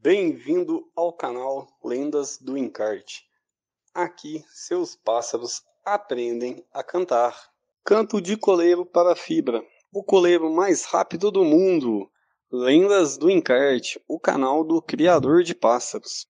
Bem-vindo ao canal Lendas do Encarte. Aqui seus pássaros aprendem a cantar. Canto de coleiro para fibra, o coleiro mais rápido do mundo. Lendas do Encarte, o canal do criador de pássaros.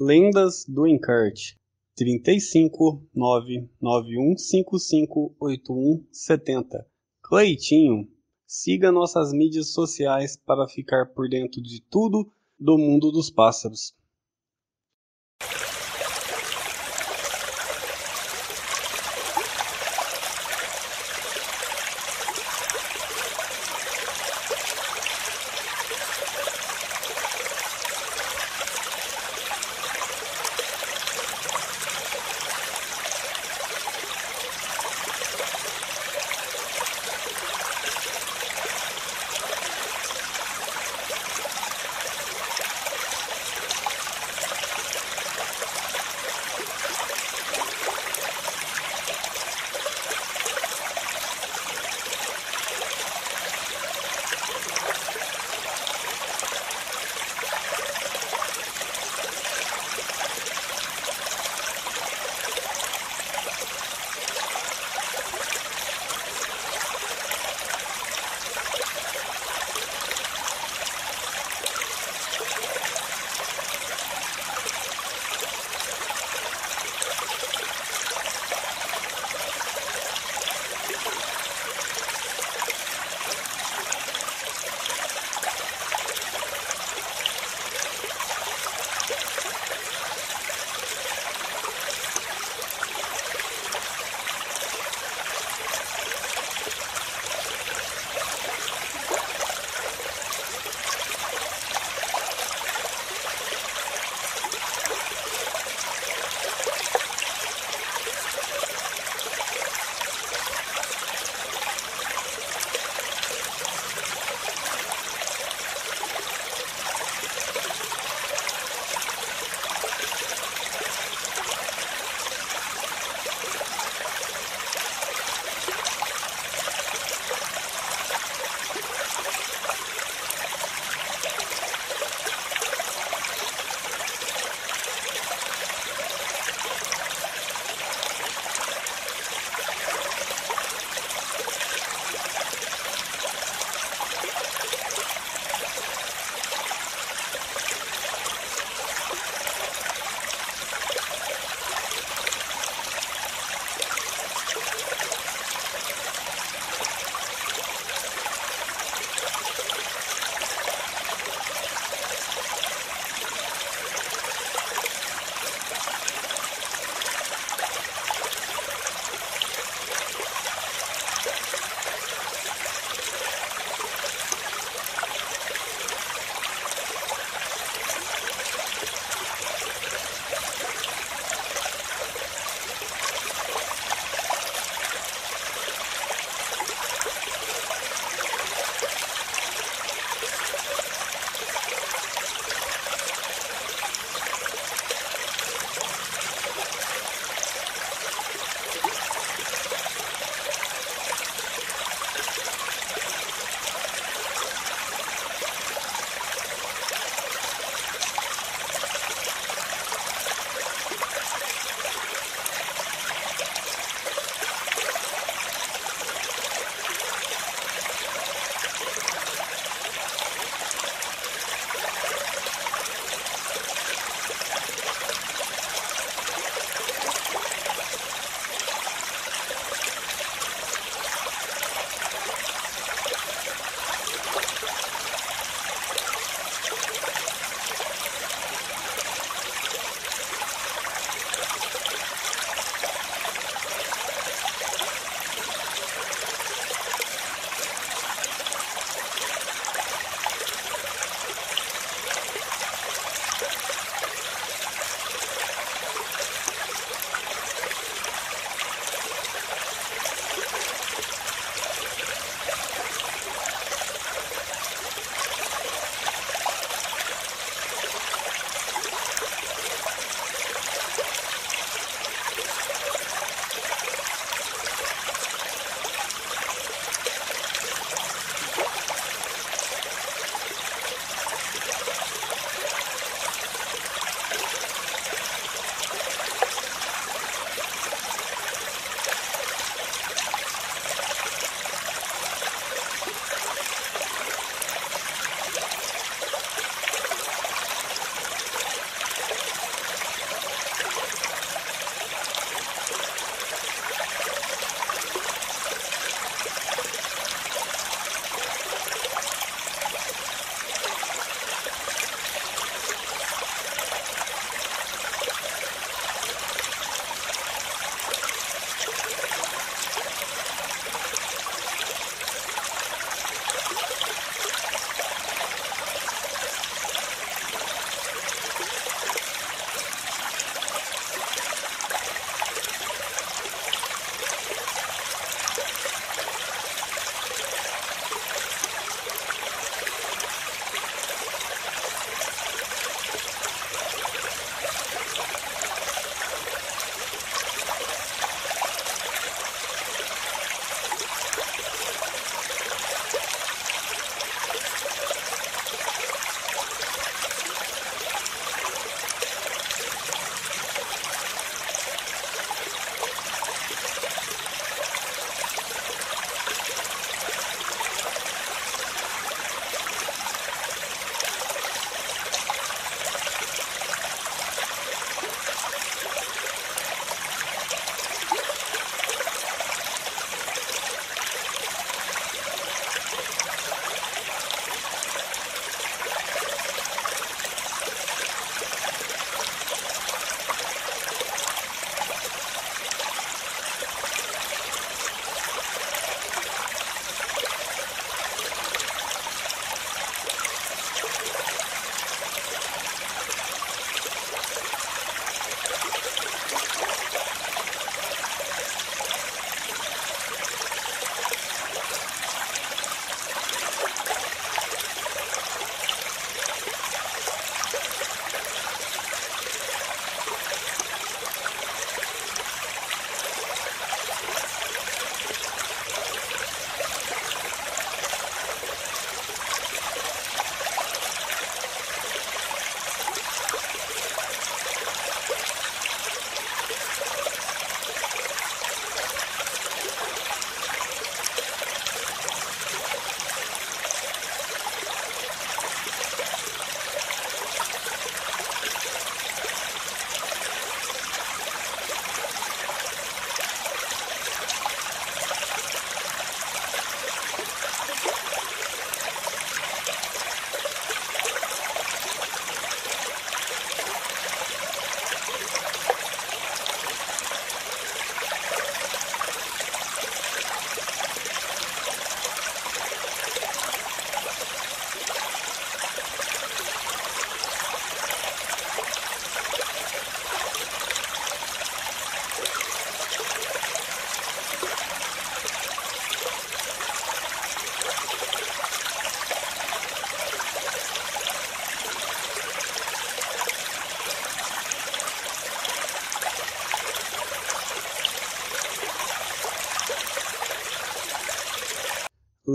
Lendas do Encarte 35991558170. Cleitinho, siga nossas mídias sociais para ficar por dentro de tudo do mundo dos pássaros.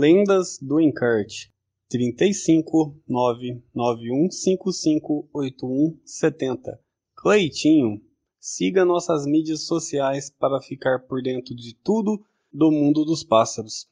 Lendas do Encarte 35991558170 Cleitinho, siga nossas mídias sociais para ficar por dentro de tudo do mundo dos pássaros.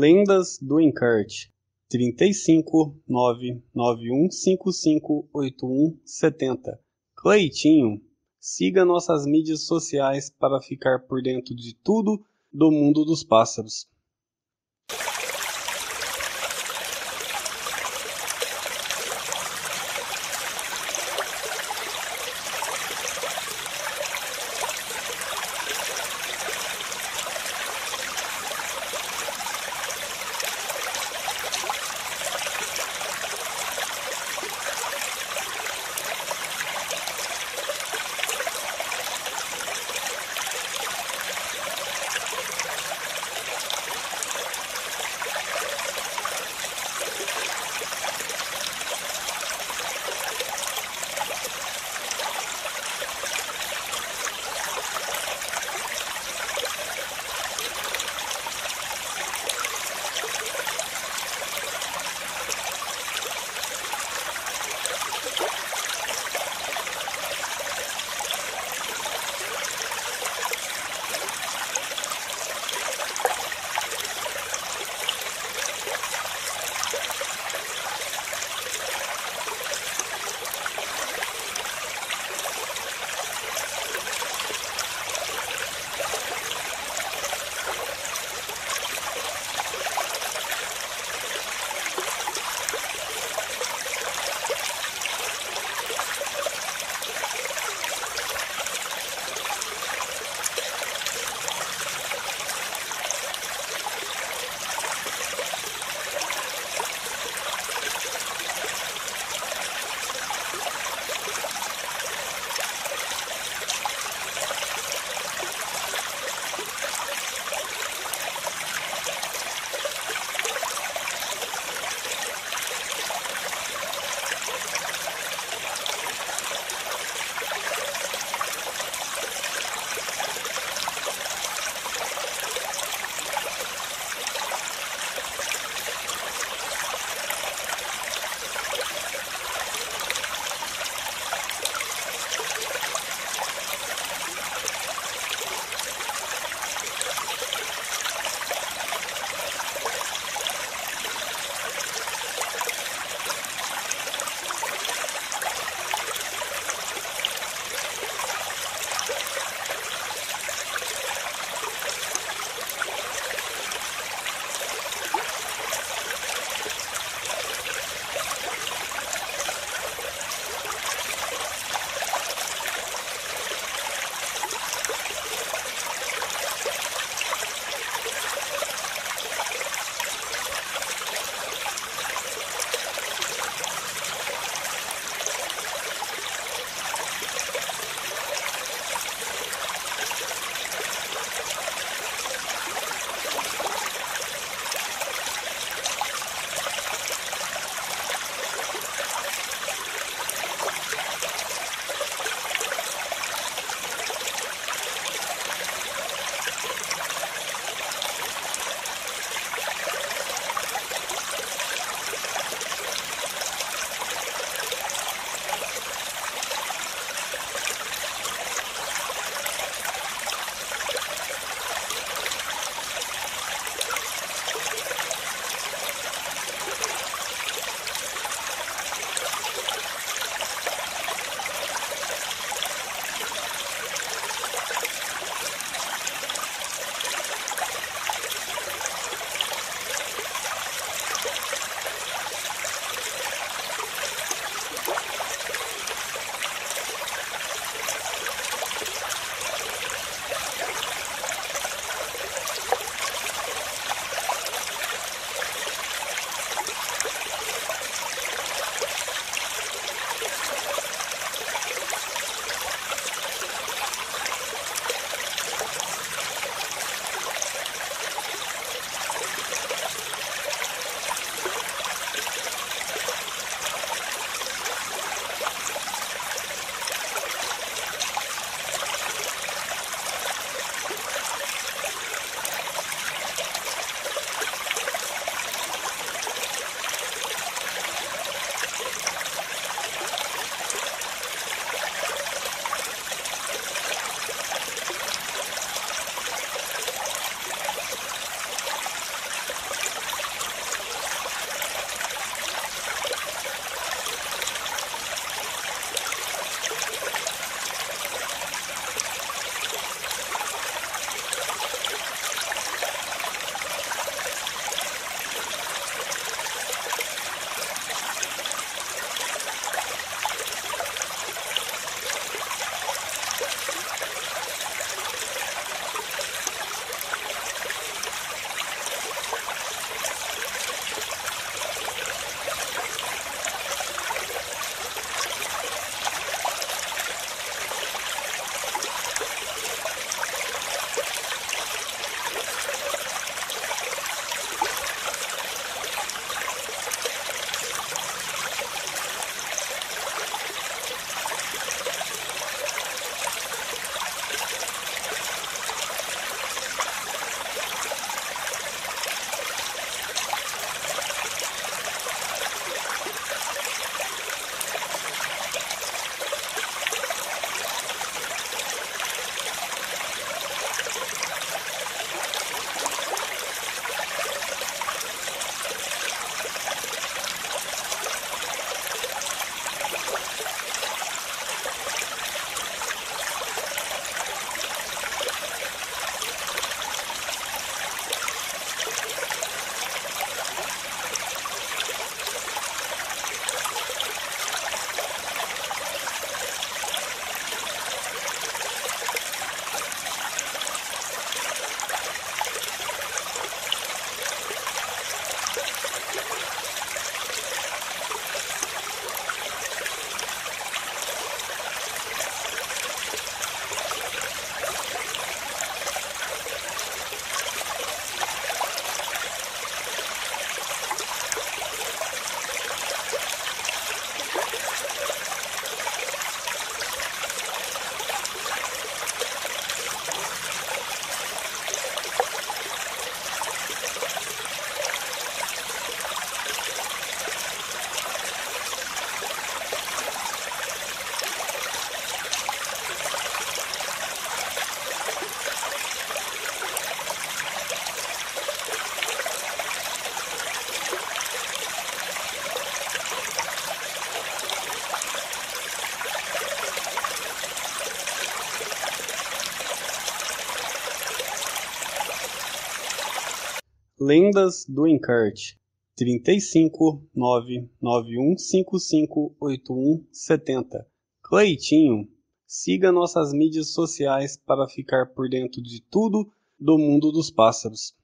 Lendas do Encarte 35991558170 991558170. Cleitinho, siga nossas mídias sociais para ficar por dentro de tudo do mundo dos pássaros. Lendas do Encarte 35991558170. Cleitinho, siga nossas mídias sociais para ficar por dentro de tudo do mundo dos pássaros.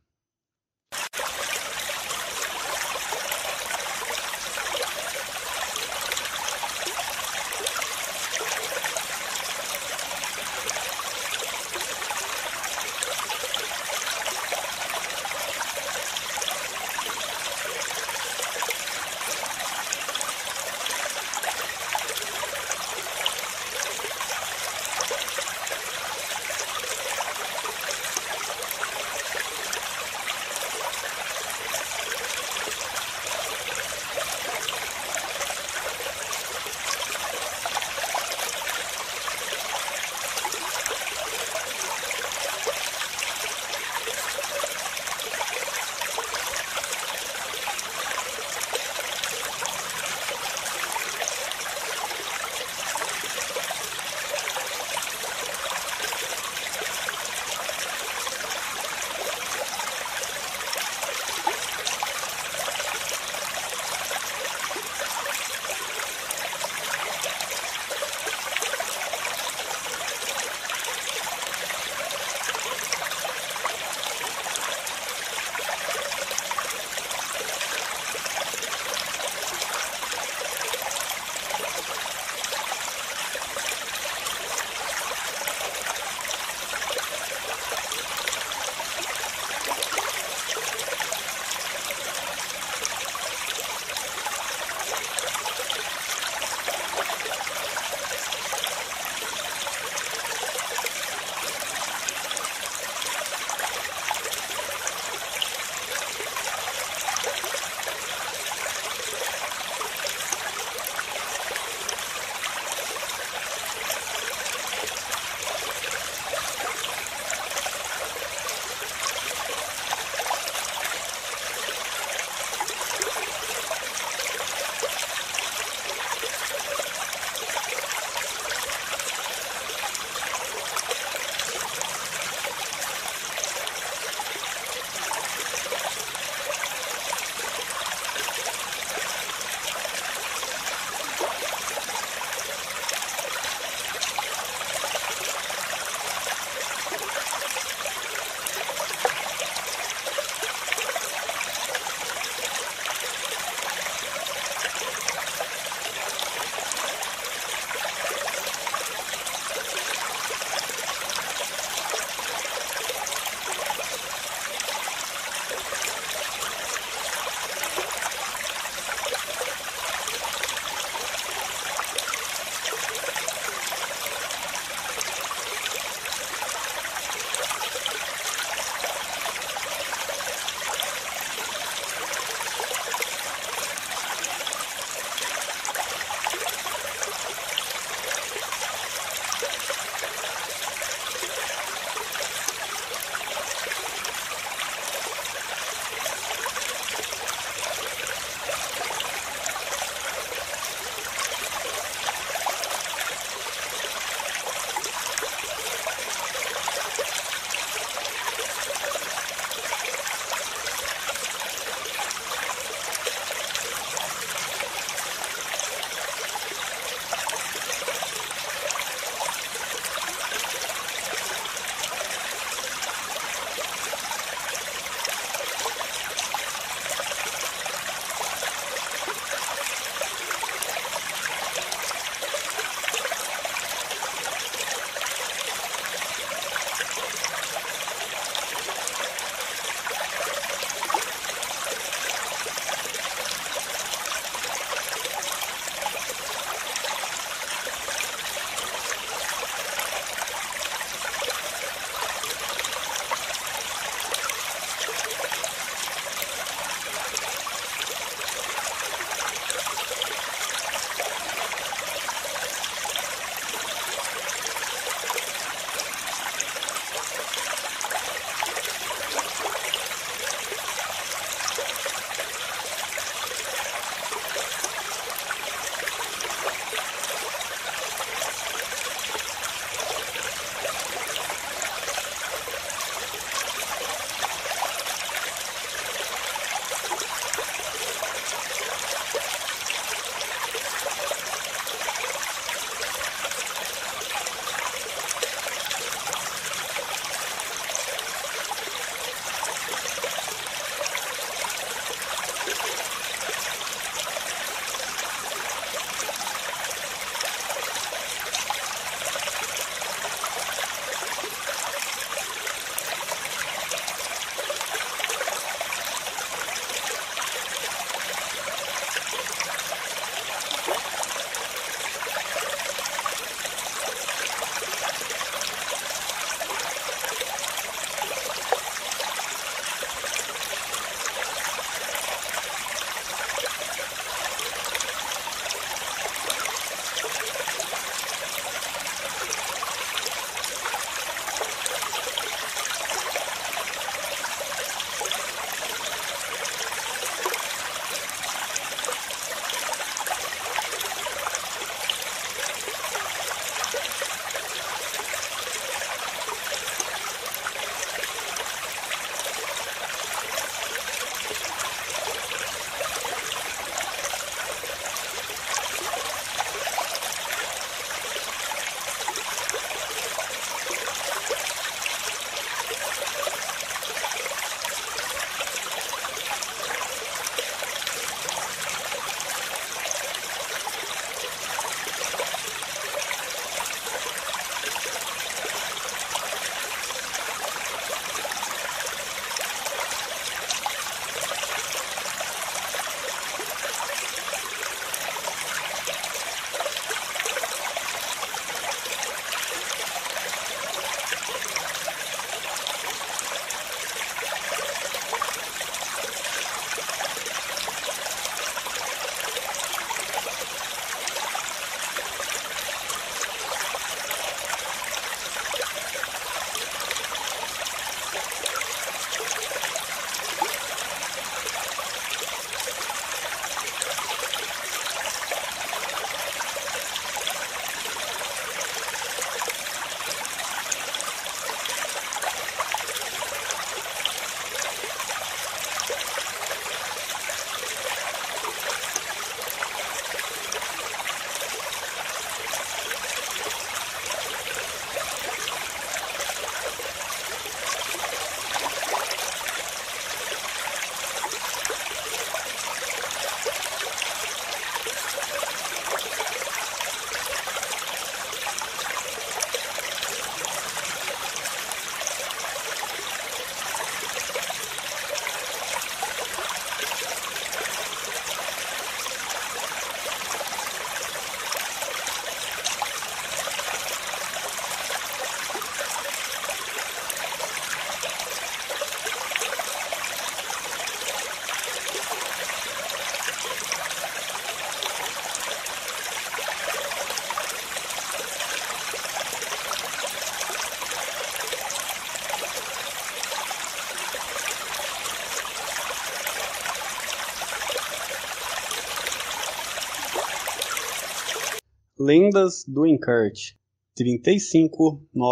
Lendas do Encarte 35991558170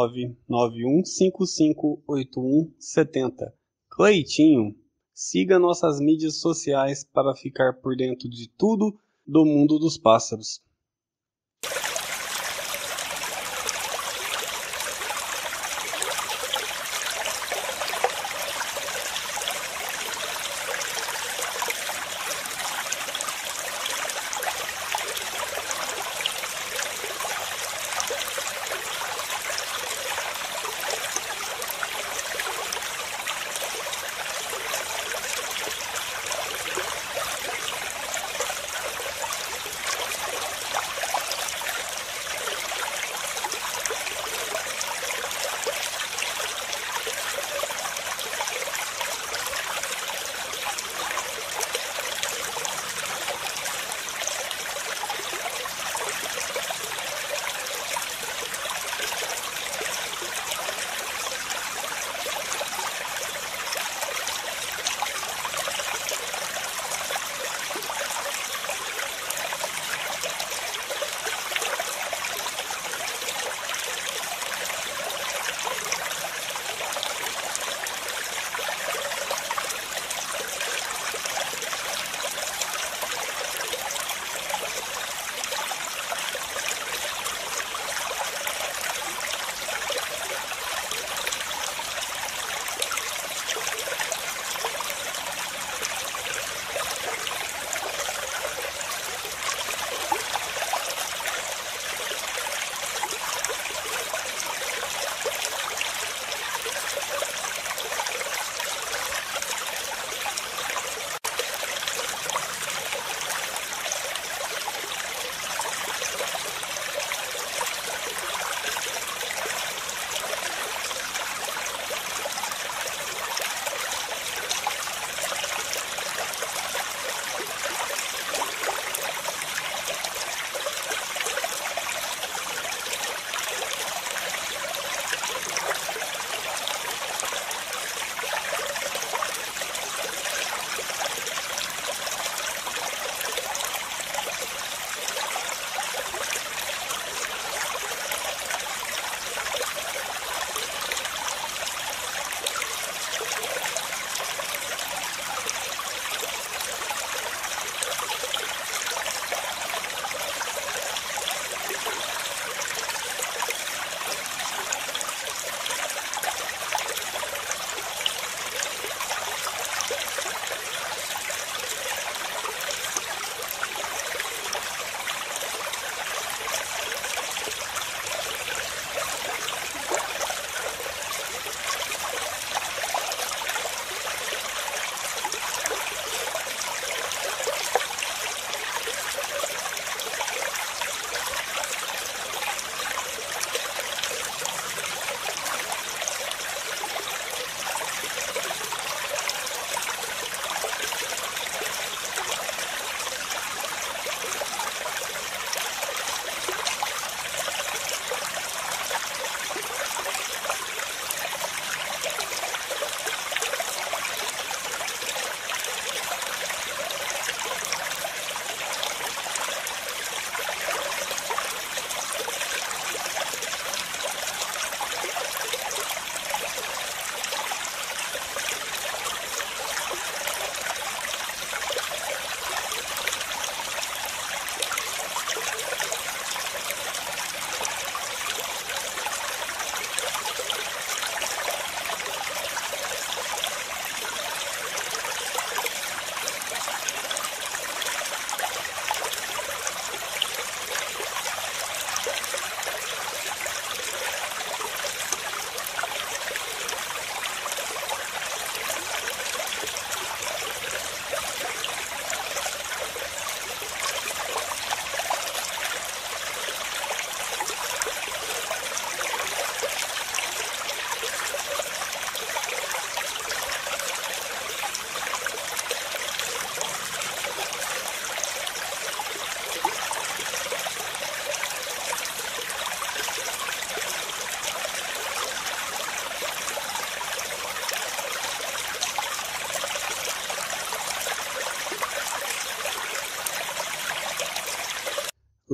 991558170. Cleitinho, siga nossas mídias sociais para ficar por dentro de tudo do mundo dos pássaros.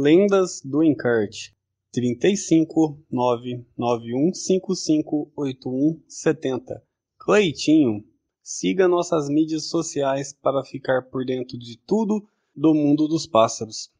Lendas do Encarte 35991558170 991558170. Cleitinho, siga nossas mídias sociais para ficar por dentro de tudo do mundo dos pássaros.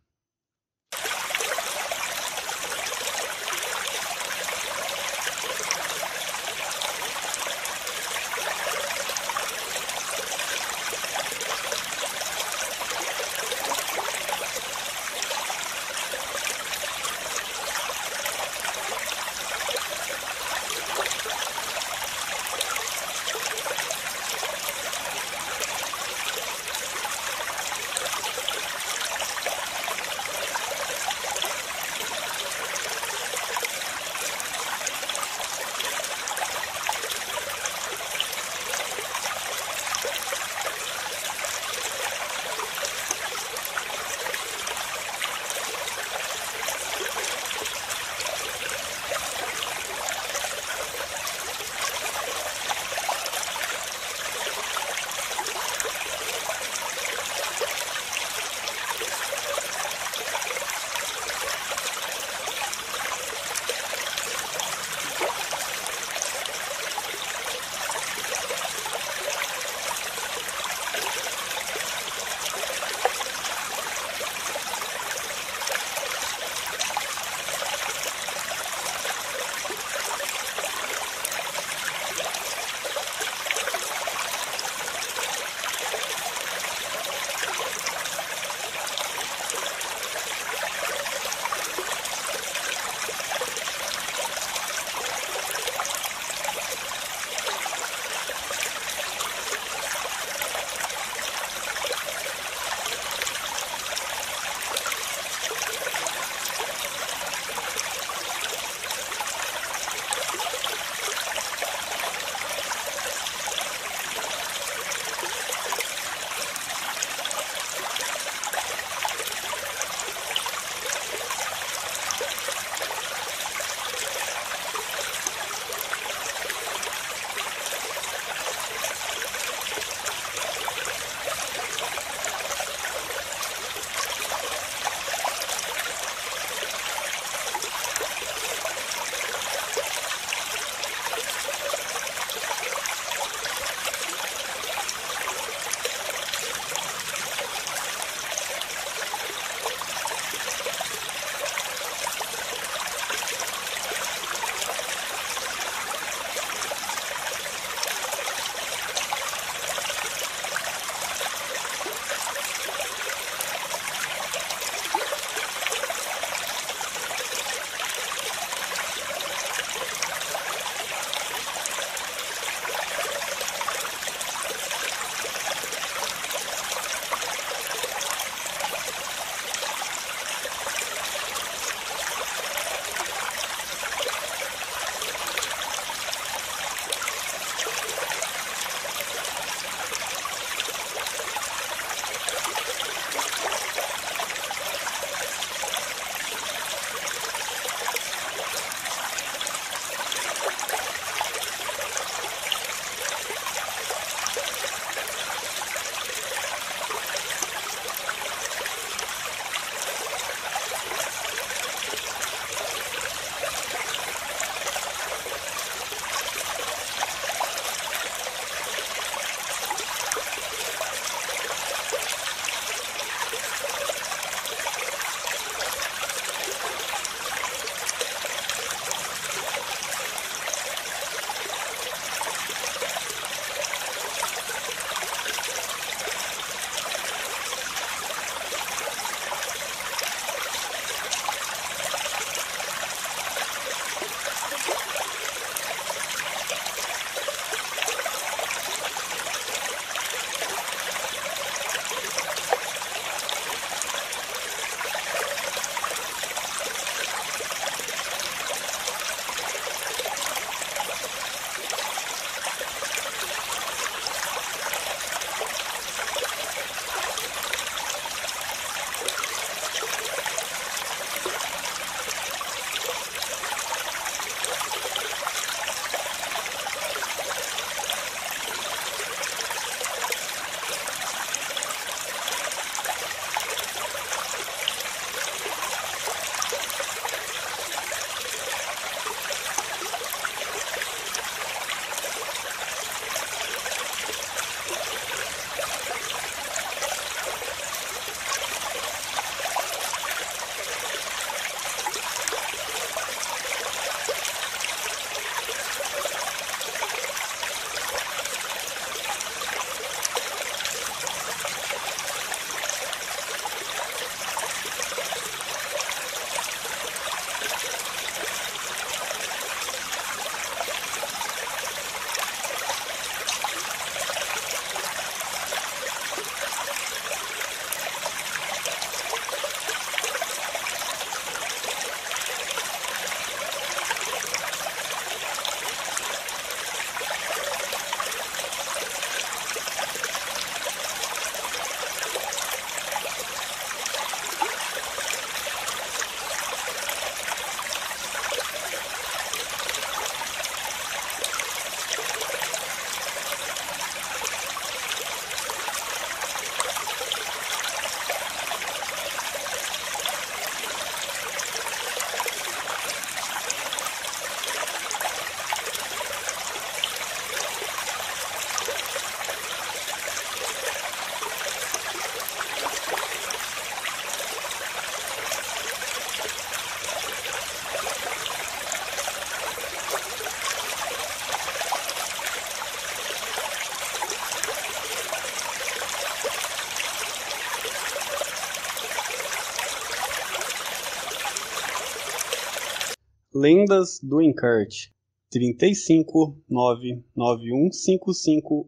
Lendas do Encarte 35991558170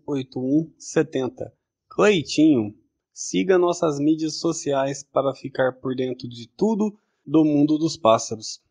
991558170. Cleitinho, siga nossas mídias sociais para ficar por dentro de tudo do mundo dos pássaros.